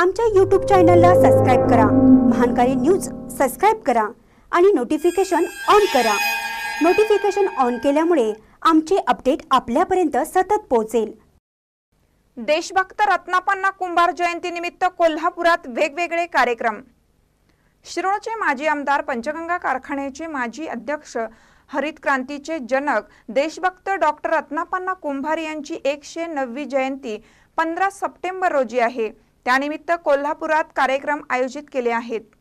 आमच्या यूट्यूब चॅनलला सबस्क्राईब करा महानकारी न्यूज सबस्क्राईब करा आणि नोटिफिकेशन ऑन करा नोटिफिकेशन ऑन केल्यामुळे आमचे अपडेट आपल्यापर्यंत सतत पोहोचेल देशभक्त रत्नापन्ना कुंभार जयंतीनिमित्त कोल्हापुरात वेगवेगळे कार्यक्रम शिरोळचे माजी आमदार पंचगंगा कारखान्याचे माजी अध्यक्ष हरित क्रांतीचे जनक देशभक्त डॉक्टर रत्नापन्ना कुंभार यांची एकशे नववी जयंती पंधरा सप्टेंबर रोजी आहे त्यानिमित्त कोल्हापुरात कार्यक्रम आयोजित केले आहेत